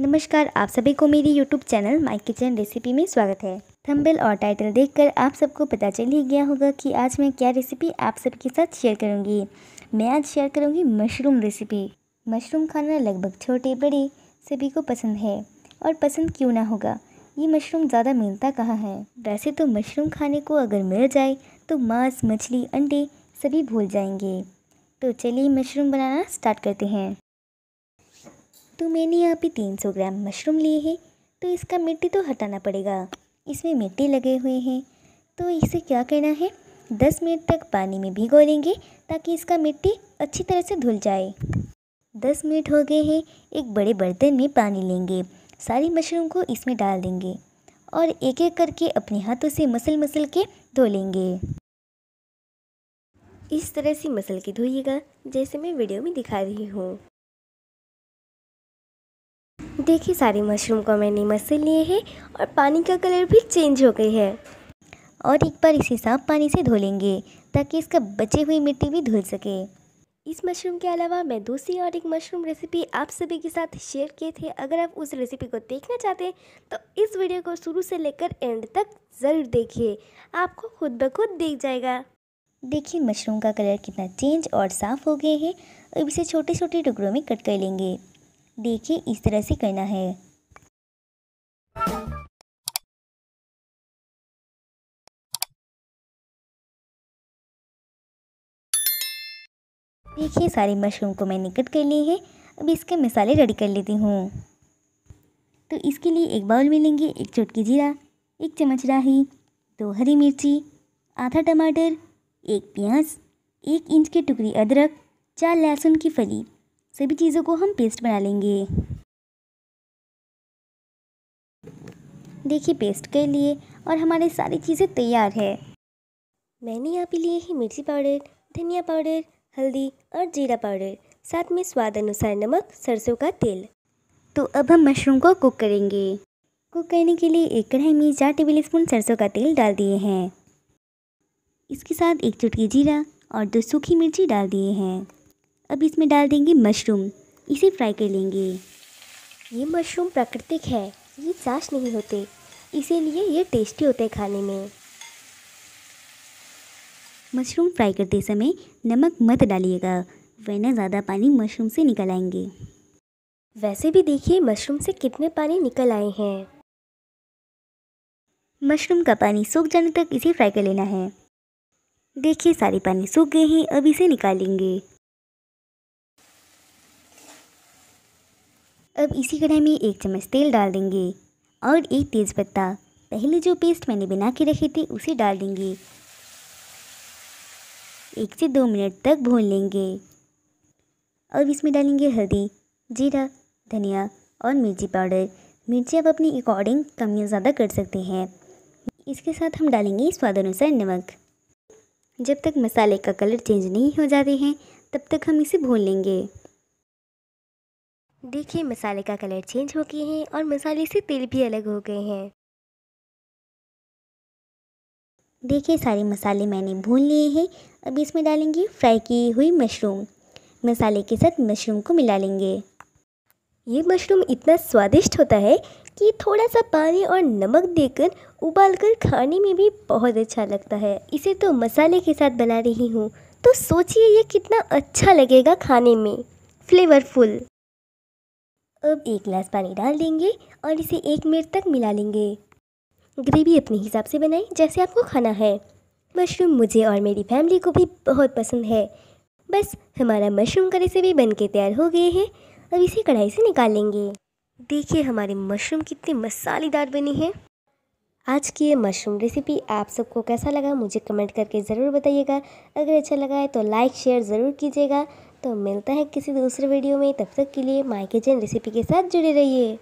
नमस्कार आप सभी को मेरी YouTube channel my kitchen recipe में स्वागत है थंबेल और टाइटल देखकर आप सबको पता चल ही गया होगा कि आज मैं क्या रेसिपी आप सबके साथ शेयर करूंगी मैं आज शेयर करूंगी मशरूम रेसिपी मशरूम खाना लगभग छोटे बड़े सभी को पसंद है और पसंद क्यों ना होगा ये मशरूम ज़्यादा मिलता कहाँ है वैसे तो मशरूम खाने को अगर मिल जाए तो मांस मछली अंडे सभी भूल जाएंगे तो चलिए मशरूम बनाना स्टार्ट करते हैं तो मैंने यहाँ पे 300 ग्राम मशरूम लिए हैं तो इसका मिट्टी तो हटाना पड़ेगा इसमें मिट्टी लगे हुए हैं तो इसे क्या करना है 10 मिनट तक पानी में भिगो लेंगे ताकि इसका मिट्टी अच्छी तरह से धुल जाए 10 मिनट हो गए हैं एक बड़े बर्तन में पानी लेंगे सारी मशरूम को इसमें डाल देंगे और एक एक करके अपने हाथों से मसल मसल के धो लेंगे इस तरह से मसल के धोइएगा जैसे मैं वीडियो में दिखा रही हूँ देखिए सारे मशरूम को मैंने मसल लिए हैं और पानी का कलर भी चेंज हो गई है और एक बार इसे साफ पानी से धो लेंगे ताकि इसका बचे हुई मिट्टी भी धुल सके इस मशरूम के अलावा मैं दूसरी और एक मशरूम रेसिपी आप सभी के साथ शेयर किए थे अगर आप उस रेसिपी को देखना चाहते हैं तो इस वीडियो को शुरू से लेकर एंड तक ज़रूर देखिए आपको खुद ब खुद देख जाएगा देखिए मशरूम का कलर कितना चेंज और साफ़ हो गए हैं अब इसे छोटे छोटे टुकड़ों में कट कर लेंगे देखिए इस तरह से करना है देखिए सारे मशरूम को मैंने कट कर लिए हैं अब इसके मसाले रेडी कर लेती हूँ तो इसके लिए एक बाउल में लेंगे एक चुटकी जीरा एक चम्मच राही दो हरी मिर्ची आधा टमाटर एक प्याज एक इंच के टुकड़ी अदरक चार लहसुन की फली सभी चीज़ों को हम पेस्ट बना लेंगे देखिए पेस्ट के लिए और हमारे सारी चीज़ें तैयार है मैंने यहाँ पे लिए ही मिर्ची पाउडर धनिया पाउडर हल्दी और जीरा पाउडर साथ में स्वाद अनुसार नमक सरसों का तेल तो अब हम मशरूम को कुक करेंगे कुक करने के लिए एक कढ़ाई में चार टेबल स्पून सरसों का तेल डाल दिए हैं इसके साथ एक चुटकी जीरा और दो सूखी मिर्ची डाल दिए हैं अब इसमें डाल देंगे मशरूम इसे फ्राई कर लेंगे ये मशरूम प्राकृतिक है ये चाश नहीं होते इसीलिए ये टेस्टी होते हैं खाने में मशरूम फ्राई करते समय नमक मत डालिएगा वरना ज़्यादा पानी मशरूम से निकल आएंगे वैसे भी देखिए मशरूम से कितने पानी निकल आए हैं मशरूम का पानी सूख जाने तक इसे फ्राई कर लेना है देखिए सारे पानी सूख गए हैं अब इसे निकालेंगे अब इसी कढ़ाई में एक चम्मच तेल डाल देंगे और एक तेज़पत्ता पहले जो पेस्ट मैंने बना के रखे थे उसे डाल देंगे एक से दो मिनट तक भून लेंगे और इसमें डालेंगे हल्दी जीरा धनिया और मिर्ची पाउडर मिर्ची आप अपने अकॉर्डिंग कम या ज़्यादा कर सकते हैं इसके साथ हम डालेंगे स्वाद अनुसार नमक जब तक मसाले का कलर चेंज नहीं हो जाते हैं तब तक हम इसे भून लेंगे देखिए मसाले का कलर चेंज हो गए हैं और मसाले से तेल भी अलग हो गए हैं देखिए सारे मसाले मैंने भून लिए हैं अब इसमें डालेंगे फ्राई की हुई मशरूम मसाले के साथ मशरूम को मिला लेंगे ये मशरूम इतना स्वादिष्ट होता है कि थोड़ा सा पानी और नमक देकर उबाल खाने में भी बहुत अच्छा लगता है इसे तो मसाले के साथ बना रही हूँ तो सोचिए ये कितना अच्छा लगेगा खाने में फ्लेवरफुल अब एक गिलास पानी डाल देंगे और इसे एक मिनट तक मिला लेंगे ग्रेवी अपने हिसाब से बनाएं जैसे आपको खाना है मशरूम मुझे और मेरी फैमिली को भी बहुत पसंद है बस हमारा मशरूम का रेसिपी बन के तैयार हो गए हैं अब इसे कढ़ाई से निकाल लेंगे देखिए हमारे मशरूम कितने मसालेदार बने हैं आज की ये मशरूम रेसिपी आप सबको कैसा लगा मुझे कमेंट करके ज़रूर बताइएगा अगर अच्छा लगा है तो लाइक शेयर ज़रूर कीजिएगा तो मिलता है किसी दूसरे वीडियो में तब तक के लिए माइके किचन रेसिपी के साथ जुड़े रहिए